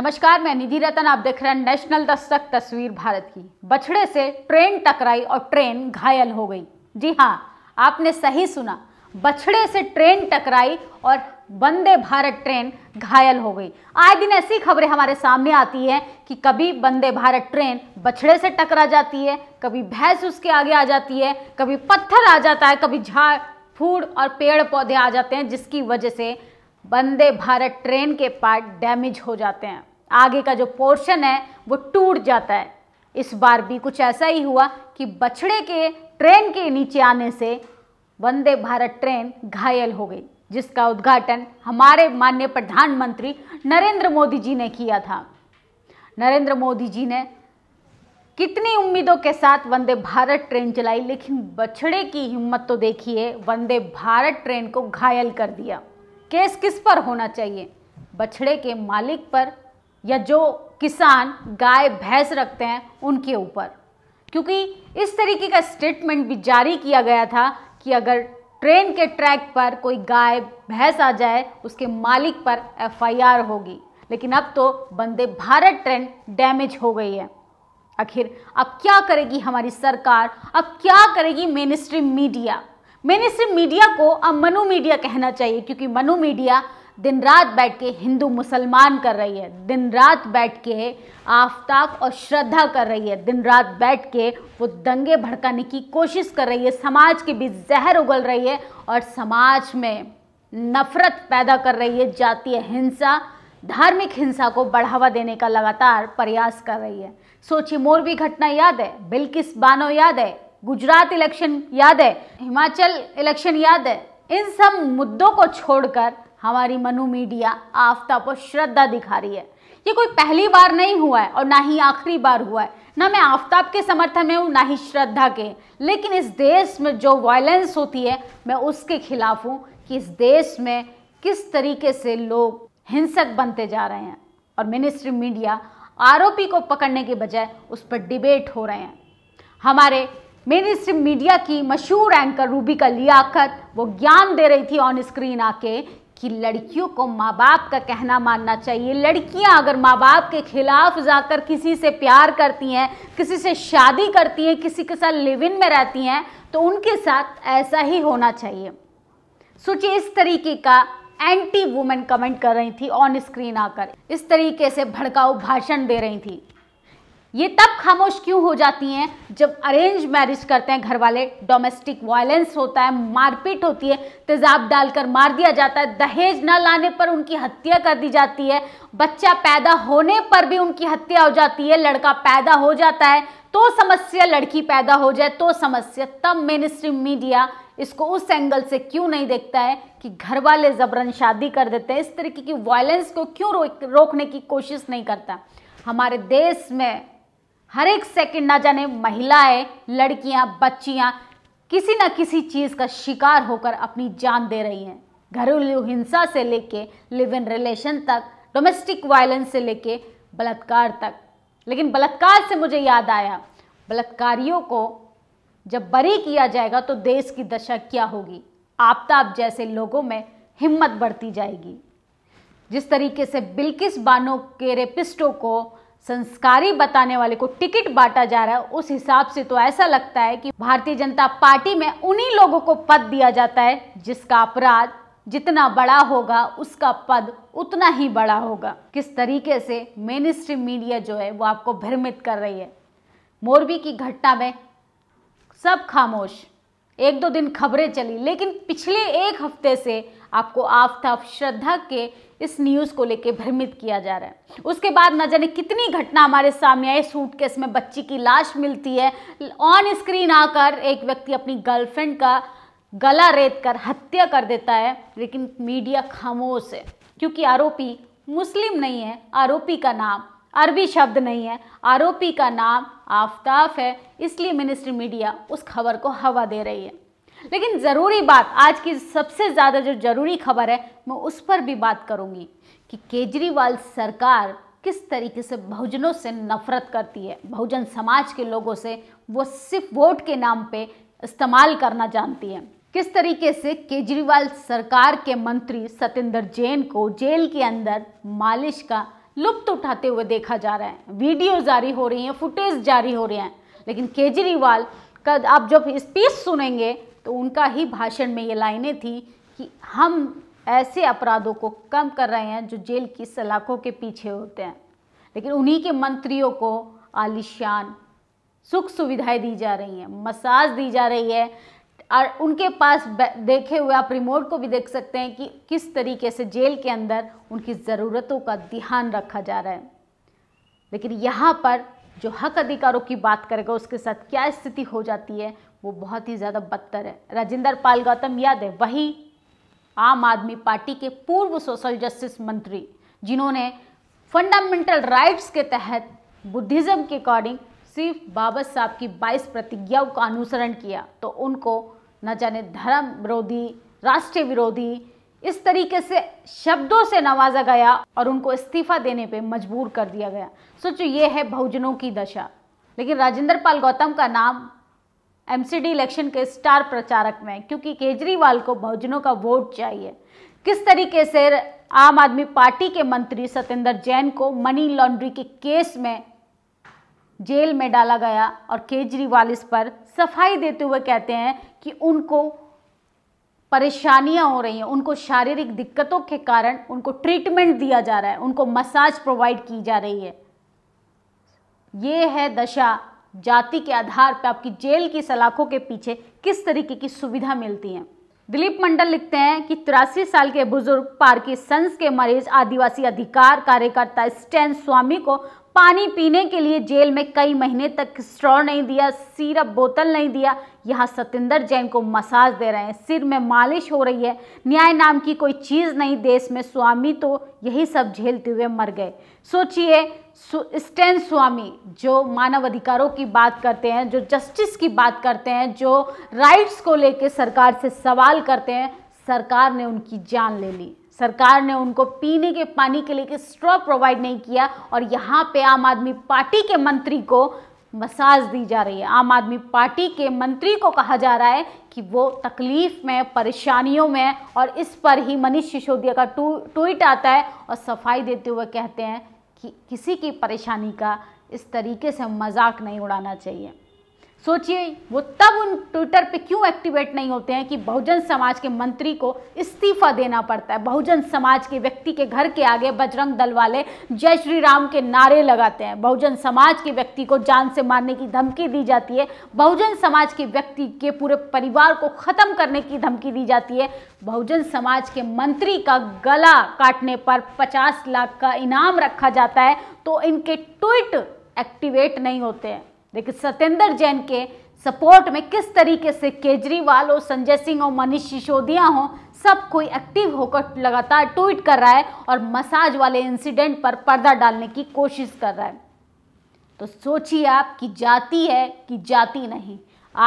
नमस्कार मैं निधि रतन आप देख रहे हैं नेशनल दस्तक तस्वीर भारत की बछड़े से ट्रेन टकराई और ट्रेन घायल हो गई जी हाँ आपने सही सुना बछड़े से ट्रेन टकराई और वंदे भारत ट्रेन घायल हो गई आए दिन ऐसी खबरें हमारे सामने आती हैं कि कभी वंदे भारत ट्रेन बछड़े से टकरा जाती है कभी भैंस उसके आगे आ जाती है कभी पत्थर आ जाता है कभी झाड़ फूड और पेड़ पौधे आ जाते हैं जिसकी वजह से वंदे भारत ट्रेन के पार्ट डैमेज हो जाते हैं आगे का जो पोर्शन है वो टूट जाता है इस बार भी कुछ ऐसा ही हुआ कि बछड़े के ट्रेन के नीचे आने से वंदे भारत ट्रेन घायल हो गई जिसका उद्घाटन हमारे माननीय प्रधानमंत्री नरेंद्र मोदी जी ने किया था नरेंद्र मोदी जी ने कितनी उम्मीदों के साथ वंदे भारत ट्रेन चलाई लेकिन बछड़े की हिम्मत तो देखिए वंदे भारत ट्रेन को घायल कर दिया केस किस पर होना चाहिए बछड़े के मालिक पर या जो किसान गाय भैंस रखते हैं उनके ऊपर क्योंकि इस तरीके का स्टेटमेंट भी जारी किया गया था कि अगर ट्रेन के ट्रैक पर कोई गाय भैंस आ जाए उसके मालिक पर एफआईआर होगी लेकिन अब तो बंदे भारत ट्रेन डैमेज हो गई है आखिर अब क्या करेगी हमारी सरकार अब क्या करेगी mainstream media mainstream media को अब मनु मीडिया कहना चाहिए क्योंकि मनु मीडिया दिन रात बैठ के हिंदू मुसलमान कर रही है दिन रात बैठ के आफ्ताब और श्रद्धा कर रही है दिन रात बैठ के वो दंगे भड़काने की कोशिश कर रही है समाज के बीच जहर उगल रही है और समाज में नफरत पैदा कर रही है जातीय हिंसा धार्मिक हिंसा को बढ़ावा देने का लगातार प्रयास कर रही है सोची मोरबी घटना याद है बिल्किस बानो याद है गुजरात इलेक्शन याद है हिमाचल इलेक्शन याद है इन सब मुद्दों को छोड़कर हमारी मनु मीडिया आफ्ताब पर श्रद्धा दिखा रही है ये कोई पहली बार नहीं हुआ है और ना ही आखिरी बार हुआ है ना मैं आफ्ताब के समर्थन में हूँ ना ही श्रद्धा के लेकिन इस देश में जो वायलेंस होती है मैं उसके खिलाफ हूँ कि इस देश में किस तरीके से लोग हिंसक बनते जा रहे हैं और मिनिस्ट्री मीडिया आरोपी को पकड़ने के बजाय उस पर डिबेट हो रहे हैं हमारे मिनिस्ट्री मीडिया की मशहूर एंकर रूबिका लियाकत वो ज्ञान दे रही थी ऑन स्क्रीन आके कि लड़कियों को माँ बाप का कहना मानना चाहिए लड़कियाँ अगर माँ बाप के खिलाफ जाकर किसी से प्यार करती हैं किसी से शादी करती हैं किसी के साथ लिव इन में रहती हैं तो उनके साथ ऐसा ही होना चाहिए सोचिए इस तरीके का एंटी वुमेन कमेंट कर रही थी ऑन स्क्रीन आकर इस तरीके से भड़काऊ भाषण दे रही थी ये तब खामोश क्यों हो जाती हैं जब अरेंज मैरिज करते हैं घर वाले डोमेस्टिक वायलेंस होता है मारपीट होती है तेजाब डालकर मार दिया जाता है दहेज न लाने पर उनकी हत्या कर दी जाती है बच्चा पैदा होने पर भी उनकी हत्या हो जाती है लड़का पैदा हो जाता है तो समस्या लड़की पैदा हो जाए तो समस्या तब मेन स्ट्रीम मीडिया इसको उस एंगल से क्यों नहीं देखता है कि घर वाले जबरन शादी कर देते हैं इस तरीके की वायलेंस को क्यों रोकने की कोशिश नहीं करता हमारे देश में हर एक सेकंड ना जाने महिलाएं लड़कियां बच्चियां किसी ना किसी चीज़ का शिकार होकर अपनी जान दे रही हैं घरेलू हिंसा से लेके लिव इन रिलेशन तक डोमेस्टिक वायलेंस से लेके बलात्कार तक लेकिन बलात्कार से मुझे याद आया बलात्कारियों को जब बरी किया जाएगा तो देश की दशा क्या होगी आपताब जैसे लोगों में हिम्मत बढ़ती जाएगी जिस तरीके से बिल्किस बानो के रेपिस्टों को संस्कारी बताने वाले को टिकट बांटा जा रहा है उस हिसाब से तो ऐसा लगता है कि भारतीय जनता पार्टी में उन्हीं लोगों को पद दिया जाता है जिसका अपराध जितना बड़ा होगा उसका पद उतना ही बड़ा होगा किस तरीके से मेन स्ट्रीम मीडिया जो है वो आपको भ्रमित कर रही है मोरबी की घटना में सब खामोश एक दो दिन खबरें चली लेकिन पिछले एक हफ्ते से आपको आफ्ताब श्रद्धा के इस न्यूज़ को लेकर भ्रमित किया जा रहा है उसके बाद न जाने कितनी घटना हमारे सामने आई सूटकेस में बच्ची की लाश मिलती है ऑन स्क्रीन आकर एक व्यक्ति अपनी गर्लफ्रेंड का गला रेत कर हत्या कर देता है लेकिन मीडिया खामोश है क्योंकि आरोपी मुस्लिम नहीं है आरोपी का नाम अरबी शब्द नहीं है आरोपी का नाम आफ्ताब है इसलिए मिनिस्ट्री मीडिया उस खबर को हवा दे रही है लेकिन ज़रूरी बात आज की सबसे ज़्यादा जो ज़रूरी खबर है मैं उस पर भी बात करूँगी कि केजरीवाल सरकार किस तरीके से बहुजनों से नफरत करती है बहुजन समाज के लोगों से वो सिर्फ वोट के नाम पे इस्तेमाल करना जानती है किस तरीके से केजरीवाल सरकार के मंत्री सतेंद्र जैन को जेल के अंदर मालिश का लुप्त उठाते हुए देखा जा रहा है वीडियो जारी हो रही हैं फुटेज जारी हो रही हैं लेकिन केजरीवाल का आप जब स्पीच सुनेंगे तो उनका ही भाषण में ये लाइनें थी कि हम ऐसे अपराधों को कम कर रहे हैं जो जेल की सलाखों के पीछे होते हैं लेकिन उन्हीं के मंत्रियों को आलिशान सुख सुविधाएं दी जा रही हैं मसाज दी जा रही है और उनके पास देखे हुए आप रिमोट को भी देख सकते हैं कि किस तरीके से जेल के अंदर उनकी ज़रूरतों का ध्यान रखा जा रहा है लेकिन यहाँ पर जो हक अधिकारों की बात करेगा उसके साथ क्या स्थिति हो जाती है वो बहुत ही ज़्यादा बदतर है राजेंद्र पाल गौतम याद है वही आम आदमी पार्टी के पूर्व सोशल जस्टिस मंत्री जिन्होंने फंडामेंटल राइट्स के तहत बुद्धिज़्म के अकॉर्डिंग सिर्फ बाबा साहब की बाईस प्रतिज्ञाओं का अनुसरण किया तो उनको न जाने धर्म विरोधी राष्ट्र विरोधी इस तरीके से शब्दों से नवाजा गया और उनको इस्तीफा देने पे मजबूर कर दिया गया सोचो ये है बहुजनों की दशा लेकिन राजेंद्र पाल गौतम का नाम एमसीडी इलेक्शन के स्टार प्रचारक में क्योंकि केजरीवाल को बहुजनों का वोट चाहिए किस तरीके से आम आदमी पार्टी के मंत्री सत्येंद्र जैन को मनी लॉन्ड्री के केस में जेल में डाला गया और केजरीवाल इस पर सफाई देते हुए कहते हैं कि उनको परेशानियां हो रही हैं उनको शारीरिक दिक्कतों के कारण उनको ट्रीटमेंट दिया जा रहा है उनको मसाज प्रोवाइड की जा रही है ये है दशा जाति के आधार पर आपकी जेल की सलाखों के पीछे किस तरीके की सुविधा मिलती है दिलीप मंडल लिखते हैं कि तिरासी साल के बुजुर्ग पार्किसंस के मरीज आदिवासी अधिकार कार्यकर्ता स्टैन स्वामी को पानी पीने के लिए जेल में कई महीने तक स्ट्रॉ नहीं दिया सिरप बोतल नहीं दिया यहाँ सतेंद्र जैन को मसाज दे रहे हैं सिर में मालिश हो रही है न्याय नाम की कोई चीज़ नहीं देश में स्वामी तो यही सब झेलते हुए मर गए सोचिए स्टेन स्वामी जो मानव अधिकारों की बात करते हैं जो जस्टिस की बात करते हैं जो राइट्स को लेकर सरकार से सवाल करते हैं सरकार ने उनकी जान ले ली सरकार ने उनको पीने के पानी के लिए स्ट्रॉ प्रोवाइड नहीं किया और यहाँ पे आम आदमी पार्टी के मंत्री को मसाज दी जा रही है आम आदमी पार्टी के मंत्री को कहा जा रहा है कि वो तकलीफ़ में परेशानियों में और इस पर ही मनीष सिसोदिया का ट्वीट आता है और सफाई देते हुए कहते हैं कि किसी की परेशानी का इस तरीके से मजाक नहीं उड़ाना चाहिए सोचिए वो तब उन ट्विटर पे क्यों एक्टिवेट नहीं होते हैं कि बहुजन समाज के मंत्री को इस्तीफा देना पड़ता है बहुजन समाज के व्यक्ति के घर के आगे बजरंग दल वाले जय श्री राम के नारे लगाते हैं बहुजन समाज के व्यक्ति को जान से मारने की धमकी दी जाती है बहुजन समाज के व्यक्ति के पूरे परिवार को ख़त्म करने की धमकी दी जाती है बहुजन समाज के मंत्री का गला काटने पर पचास लाख का इनाम रखा जाता है तो इनके ट्विट एक्टिवेट नहीं होते हैं देखिए सत्येंद्र जैन के सपोर्ट में किस तरीके से केजरीवाल और संजय सिंह और मनीष सिसोदिया हो सब कोई एक्टिव होकर लगातार ट्वीट कर रहा है और मसाज वाले इंसिडेंट पर पर्दा डालने की कोशिश कर रहा है तो सोचिए आप कि जाति है कि जाति नहीं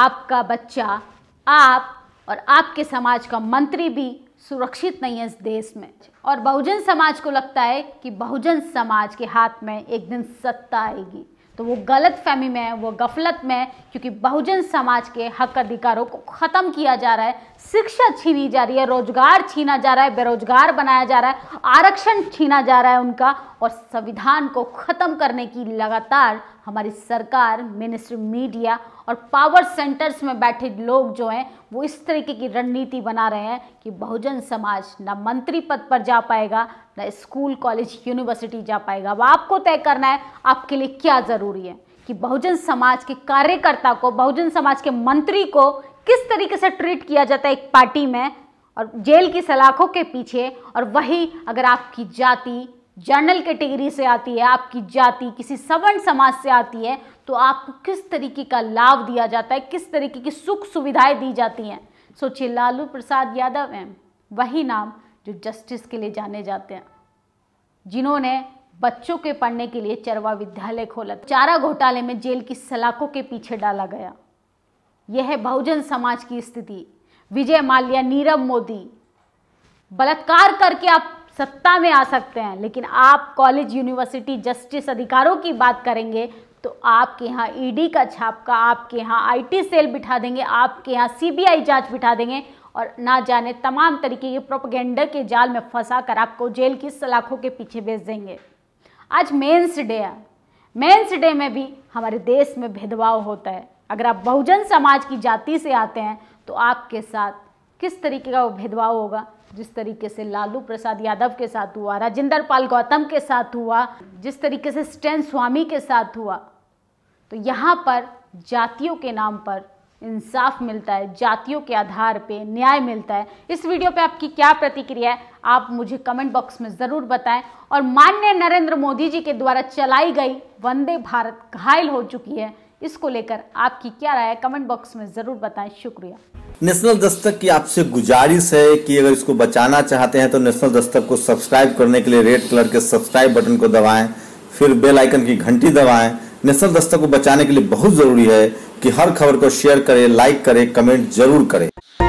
आपका बच्चा आप और आपके समाज का मंत्री भी सुरक्षित नहीं है इस देश में और बहुजन समाज को लगता है कि बहुजन समाज के हाथ में एक दिन सत्ता आएगी तो वो गलत फहमी में है वो गफलत में है क्योंकि बहुजन समाज के हक अधिकारों को ख़त्म किया जा रहा है शिक्षा छीनी जा रही है रोजगार छीना जा रहा है बेरोजगार बनाया जा रहा है आरक्षण छीना जा रहा है उनका और संविधान को ख़त्म करने की लगातार हमारी सरकार मिनिस्ट्री मीडिया और पावर सेंटर्स में बैठे लोग जो हैं वो इस तरीके की रणनीति बना रहे हैं कि बहुजन समाज ना मंत्री पद पर जा पाएगा ना स्कूल कॉलेज यूनिवर्सिटी जा पाएगा अब आपको तय करना है आपके लिए क्या ज़रूरी है कि बहुजन समाज के कार्यकर्ता को बहुजन समाज के मंत्री को किस तरीके से ट्रीट किया जाता है एक पार्टी में और जेल की सलाखों के पीछे और वही अगर आपकी जाति जनरल कैटेगरी से आती है आपकी जाति किसी सवर्ण समाज से आती है तो आपको किस तरीके का लाभ दिया जाता है किस तरीके की सुख सुविधाएं दी जाती हैं सोचिए लालू प्रसाद यादव हैं वही नाम जो जस्टिस के लिए जाने जाते हैं जिन्होंने बच्चों के पढ़ने के लिए चरवा विद्यालय खोला चारा घोटाले में जेल की सलाखों के पीछे डाला गया यह है बहुजन समाज की स्थिति विजय माल्या नीरव मोदी बलात्कार करके आप सत्ता में आ सकते हैं लेकिन आप कॉलेज यूनिवर्सिटी जस्टिस अधिकारों की बात करेंगे तो आपके यहाँ ईडी e का छापका आपके यहाँ आईटी सेल बिठा देंगे आपके यहाँ सीबीआई जांच बिठा देंगे और ना जाने तमाम तरीके के प्रोपगेंडा के जाल में फंसा कर आपको जेल की सलाखों के पीछे भेज देंगे आज मेन्स डे है मेन्स डे में भी हमारे देश में भेदभाव होता है अगर आप बहुजन समाज की जाति से आते हैं तो आपके साथ किस तरीके का वो भेदभाव होगा जिस तरीके से लालू प्रसाद यादव के साथ हुआ राजेंद्र पाल गौतम के साथ हुआ जिस तरीके से स्टैन स्वामी के साथ हुआ तो यहाँ पर जातियों के नाम पर इंसाफ मिलता है जातियों के आधार पे न्याय मिलता है इस वीडियो पे आपकी क्या प्रतिक्रिया है आप मुझे कमेंट बॉक्स में ज़रूर बताएं और माननीय नरेंद्र मोदी जी के द्वारा चलाई गई वंदे भारत घायल हो चुकी है इसको लेकर आपकी क्या राय है कमेंट बॉक्स में ज़रूर बताएं शुक्रिया नेशनल दस्तक की आपसे गुजारिश है कि अगर इसको बचाना चाहते हैं तो नेशनल दस्तक को सब्सक्राइब करने के लिए रेड कलर के सब्सक्राइब बटन को दबाएं फिर बेल आइकन की घंटी दबाएं नेशनल दस्तक को बचाने के लिए बहुत ज़रूरी है कि हर खबर को शेयर करें लाइक करें कमेंट जरूर करें